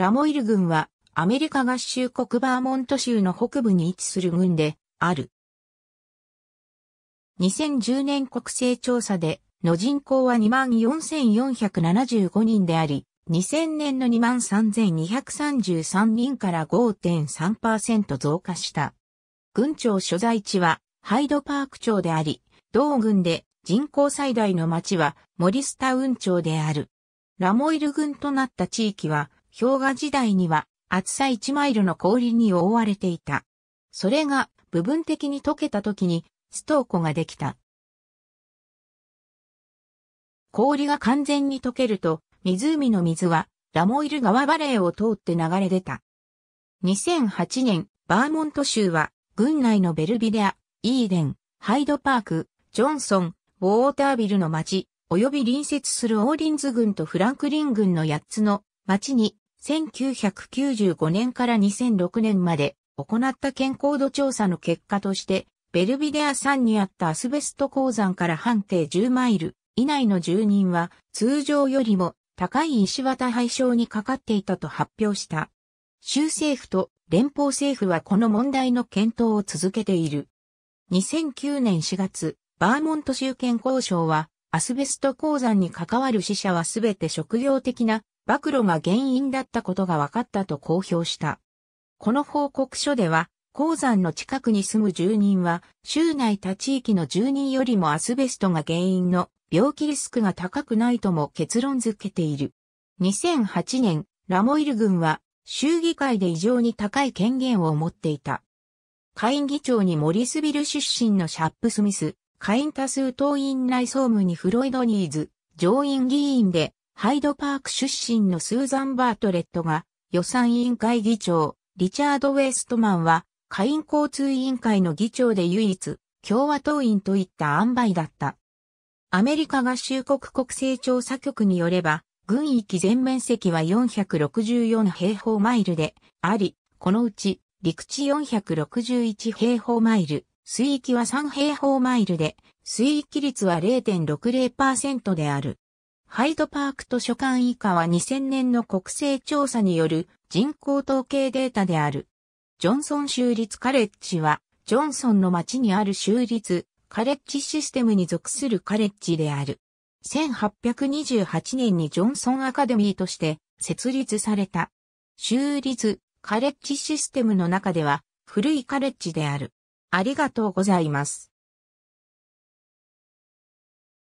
ラモイル郡はアメリカ合衆国バーモント州の北部に位置する郡である。2010年国勢調査での人口は24,475人であり、2000年の23,233人から5.3%増加した。郡庁所在地はハイドパーク町であり、同郡で人口最大の町はモリスタウン町である。ラモイル郡となった地域は氷河時代には厚さ1マイルの氷に覆われていた。それが部分的に溶けた時にストーコができた。氷が完全に溶けると、湖の水はラモイル川バレーを通って流れ出た。2008年、バーモント州は、軍内のベルビデア、イーデン、ハイドパーク、ジョンソン、ウォータービルの町、及び隣接するオーリンズ軍とフランクリン軍の8つの町に1995年から2006年まで行った健康度調査の結果として、ベルビデア山にあったアスベスト鉱山から半径10マイル以内の住人は通常よりも高い石綿廃焼にかかっていたと発表した。州政府と連邦政府はこの問題の検討を続けている。2009年4月、バーモント州健康省はアスベスト鉱山に関わる死者はすべて職業的な暴露が原因だったことが分かったと公表した。この報告書では、鉱山の近くに住む住人は、州内他地域の住人よりもアスベストが原因の病気リスクが高くないとも結論付けている。2008年、ラモイル軍は、州議会で異常に高い権限を持っていた。会員議長にモリスビル出身のシャップ・スミス、会員多数党員内総務にフロイド・ニーズ、上院議員で、ハイドパーク出身のスーザン・バートレットが予算委員会議長、リチャード・ウェイストマンは下院交通委員会の議長で唯一共和党員といった塩梅だった。アメリカ合衆国国勢調査局によれば、軍域全面積は464平方マイルであり、このうち陸地461平方マイル、水域は3平方マイルで、水域率は0.60%である。ハイドパーク図書館以下は2000年の国勢調査による人口統計データである。ジョンソン州立カレッジは、ジョンソンの町にある州立カレッジシステムに属するカレッジである。1828年にジョンソンアカデミーとして設立された。州立カレッジシステムの中では古いカレッジである。ありがとうございます。